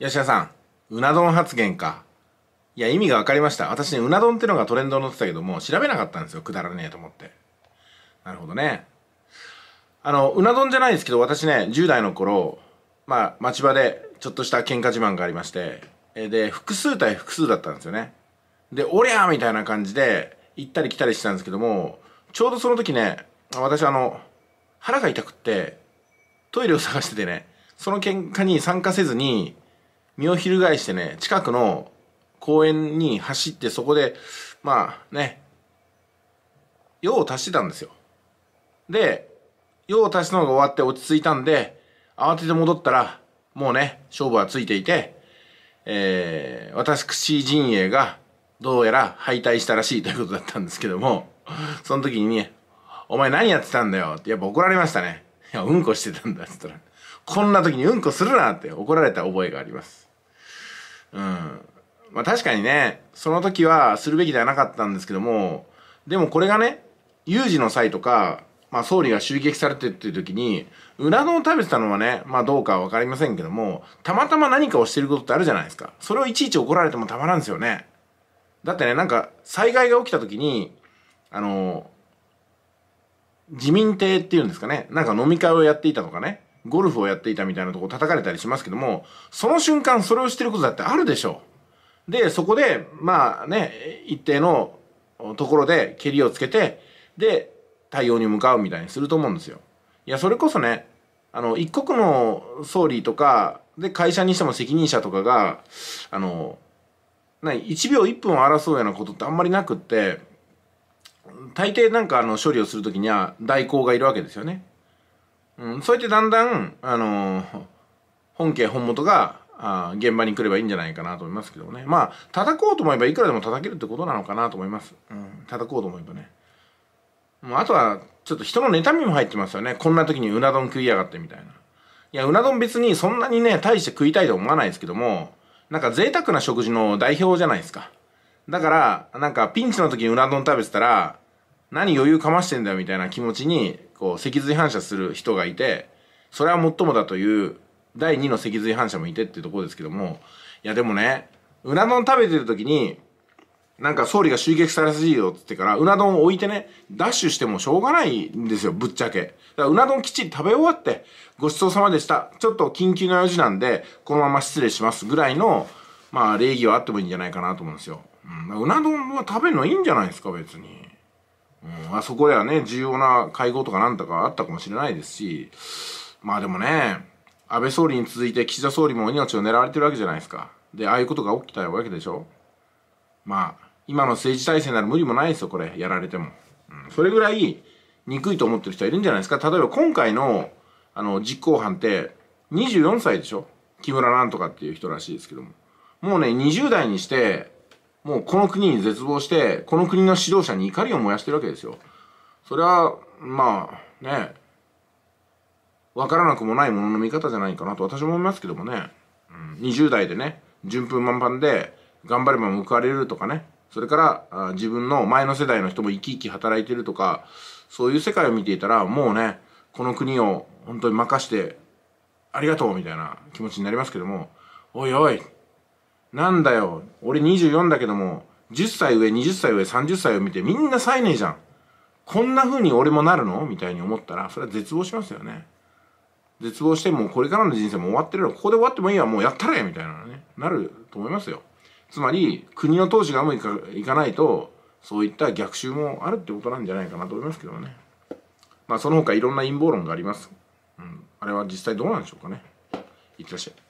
吉田さん、うな丼発言か。いや、意味が分かりました。私ね、うな丼ってのがトレンドに載ってたけども、調べなかったんですよ。くだらねえと思って。なるほどね。あの、うな丼じゃないですけど、私ね、10代の頃、まあ、町場でちょっとした喧嘩自慢がありまして、で、複数対複数だったんですよね。で、おりゃーみたいな感じで、行ったり来たりしてたんですけども、ちょうどその時ね、私あの、腹が痛くって、トイレを探しててね、その喧嘩に参加せずに、身を翻してね、近くの公園に走ってそこで、まあね、用を足してたんですよ。で、用を足したのが終わって落ち着いたんで、慌てて戻ったら、もうね、勝負はついていて、えー、私陣営がどうやら敗退したらしいということだったんですけども、その時にね、お前何やってたんだよってやっぱ怒られましたね。いや、うんこしてたんだって言ったら、こんな時にうんこするなって怒られた覚えがあります。うん。まあ確かにね、その時はするべきではなかったんですけども、でもこれがね、有事の際とか、まあ総理が襲撃されてっていう時に、裏丼を食べてたのはね、まあどうかわかりませんけども、たまたま何かをしてることってあるじゃないですか。それをいちいち怒られてもたまらんですよね。だってね、なんか災害が起きた時に、あの、自民党っていうんですかね、なんか飲み会をやっていたとかね、ゴルフをやっていたみたいなとこ叩かれたりしますけども、その瞬間それをしてることだってあるでしょう。で、そこで、まあね、一定のところで蹴りをつけて、で、対応に向かうみたいにすると思うんですよ。いや、それこそね、あの、一国の総理とか、で、会社にしても責任者とかが、あの、な1秒1分を争うようなことってあんまりなくって、大抵なんかあの処理をするときには代行がいるわけですよね。うん、そうやってだんだん、あのー、本家本元があ現場に来ればいいんじゃないかなと思いますけどねまあ叩こうと思えばいくらでも叩けるってことなのかなと思います、うん、叩こうと思えばねもうあとはちょっと人の妬みも入ってますよねこんな時にうな丼食いやがってみたいないやうな丼別にそんなにね大して食いたいと思わないですけどもなんか贅沢な食事の代表じゃないですかだからなんかピンチの時にうな丼食べてたら何余裕かましてんだよみたいな気持ちに、こう、脊髄反射する人がいて、それは最もだという、第2の脊髄反射もいてってところですけども、いやでもね、うな丼食べてる時に、なんか総理が襲撃されすぎるよって言ってから、うな丼を置いてね、ダッシュしてもしょうがないんですよ、ぶっちゃけ。だからうな丼きっちり食べ終わって、ごちそうさまでした。ちょっと緊急の用事なんで、このまま失礼しますぐらいの、まあ礼儀はあってもいいんじゃないかなと思うんですよ。うん、うな丼は食べるのいいんじゃないですか、別に。うんまあ、そこではね、重要な会合とかなんとかあったかもしれないですし、まあでもね、安倍総理に続いて岸田総理も命を狙われてるわけじゃないですか。で、ああいうことが起きたわけでしょまあ、今の政治体制なら無理もないですよ、これ、やられても。うん、それぐらい、憎いと思ってる人はいるんじゃないですか。例えば今回の、あの、実行犯って、24歳でしょ木村なんとかっていう人らしいですけども。もうね、20代にして、もうこの国に絶望して、この国の指導者に怒りを燃やしてるわけですよ。それは、まあ、ね、わからなくもないものの見方じゃないかなと私も思いますけどもね。うん、20代でね、順風満帆で、頑張れば報われるとかね。それから、自分の前の世代の人も生き生き働いてるとか、そういう世界を見ていたら、もうね、この国を本当に任して、ありがとうみたいな気持ちになりますけども、おいおい、なんだよ、俺24だけども、10歳上、20歳上、30歳を見てみんな冴えねえじゃん。こんな風に俺もなるのみたいに思ったら、それは絶望しますよね。絶望してもうこれからの人生も終わってるよ。ここで終わってもいいや、もうやったらえみたいなねなると思いますよつまり国の統治がうまくいかないとそういった逆襲もあるってことなんじゃないかなと思いますけどねまあその他いろんな陰謀論があります、うん、あれは実際どうなんでしょうかねいってらっしゃい